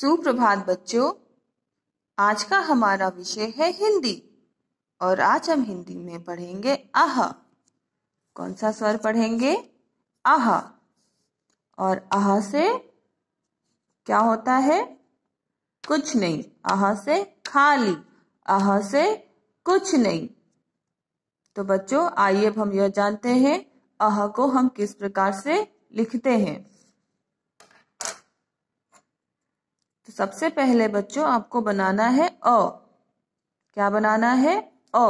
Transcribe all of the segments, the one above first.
सुप्रभात बच्चों आज का हमारा विषय है हिंदी और आज हम हिंदी में पढ़ेंगे आह कौन सा स्वर पढ़ेंगे आह और आह से क्या होता है कुछ नहीं आह से खाली आह से कुछ नहीं तो बच्चों आइए अब हम यह जानते हैं अह को हम किस प्रकार से लिखते हैं तो सबसे पहले बच्चों आपको बनाना है अ क्या बनाना है अ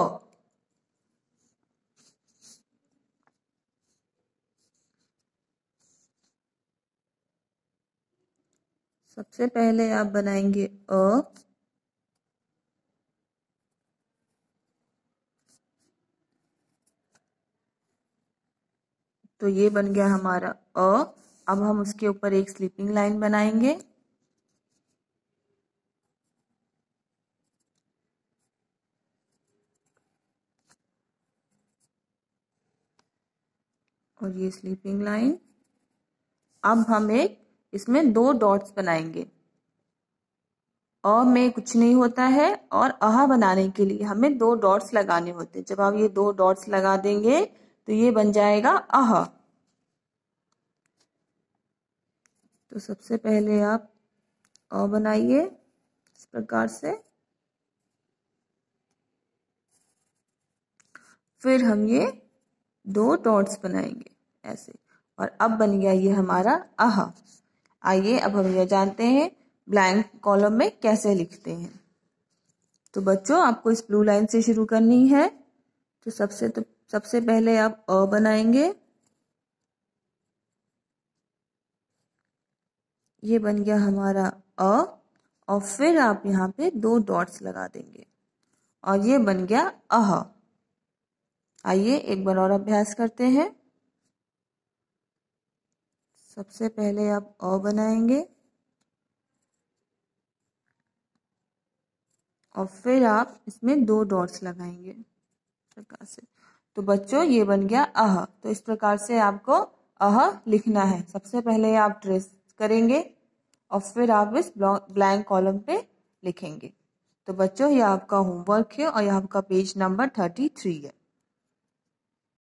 सबसे पहले आप बनाएंगे अ तो ये बन गया हमारा अ अब हम उसके ऊपर एक स्लीपिंग लाइन बनाएंगे और ये स्लीपिंग लाइन अब हम एक इसमें दो डॉट्स बनाएंगे अ में कुछ नहीं होता है और अह बनाने के लिए हमें दो डॉट्स लगाने होते हैं जब आप ये दो डॉट्स लगा देंगे तो ये बन जाएगा अह तो सबसे पहले आप अ बनाइए इस प्रकार से फिर हम ये दो डॉट्स बनाएंगे ऐसे और अब बन गया ये हमारा अह आइए अब हम यह जानते हैं ब्लैंक कॉलम में कैसे लिखते हैं तो बच्चों आपको इस ब्लू लाइन से शुरू करनी है तो सबसे तो सबसे पहले आप अ बनाएंगे ये बन गया हमारा अ और फिर आप यहाँ पे दो डॉट्स लगा देंगे और ये बन गया अह आइए एक बार और अभ्यास करते हैं सबसे पहले आप अ बनाएंगे और फिर आप इसमें दो डॉट्स लगाएंगे प्रकार से तो बच्चों ये बन गया अह तो इस प्रकार से आपको अह लिखना है सबसे पहले आप ट्रेस करेंगे और फिर आप इस ब्लैंक कॉलम पे लिखेंगे तो बच्चों ये आपका होमवर्क है और यह आपका पेज नंबर थर्टी थ्री है